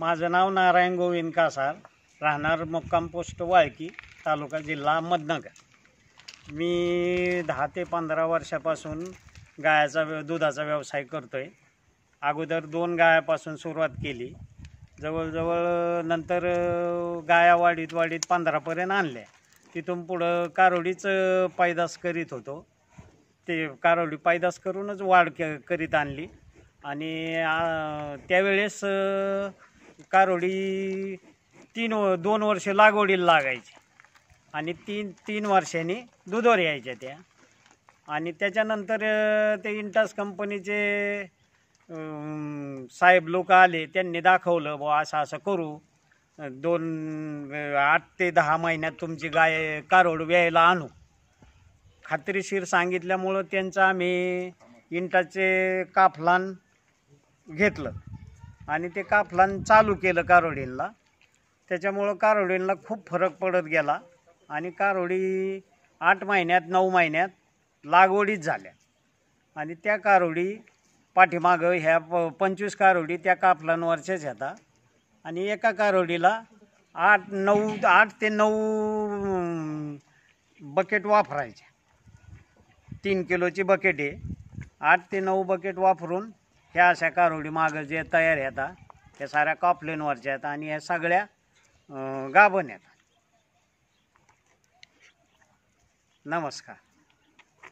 माझं नाव नारायण गोविंद कासार राहणार मुक्काम पोस्ट वाळकी तालुका जिल्हा अहमदनगर मी दहा ते पंधरा वर्षापासून गायाचा व्य दुधाचा व्यवसाय करतो आहे अगोदर दोन गायापासून सुरुवात केली जवळजवळ नंतर गाया वाढीत वाढीत पंधरापर्यंत आणल्या तिथून पुढं कारोडीच पायदास करीत होतो ते कारोडी पायदास करूनच वाढ करीत आणली आणि त्यावेळेस कारोडी तीन दोन वर्ष लागवडीला लागायच्या आणि तीन तीन वर्षांनी दुधवर यायच्या त्या आणि त्याच्यानंतर ते इंटास कंपनीचे साहेब लोक आले त्यांनी दाखवलं बा असं असं करू दोन आठ ते दहा महिन्यात तुमची गाय कारोड व्यायला आणू खात्रीशीर सांगितल्यामुळं त्यांचा आम्ही इंटाचे काफलान घेतलं आणि ते काफलान चालू केलं कारोडींला त्याच्यामुळं कारोडींना खूप फरक पडत गेला आणि कारोडी आठ महिन्यात नऊ महिन्यात लागवडीच झाल्या आणि त्या कारोडी पाठीमागं ह्या प पंचवीस कारोडी त्या काफलांवरच्याच येतात आणि एका कारोडीला आठ नऊ आठ ते नऊ बकेट वापरायचे तीन किलोची बकेट आहे आठ ते नऊ बकेट वापरून ह्या अशा कारोडी मागं जे तयार येतात ते साऱ्या कॉपलेनवरच्या येतात आणि ह्या सगळ्या गाभण येतात नमस्कार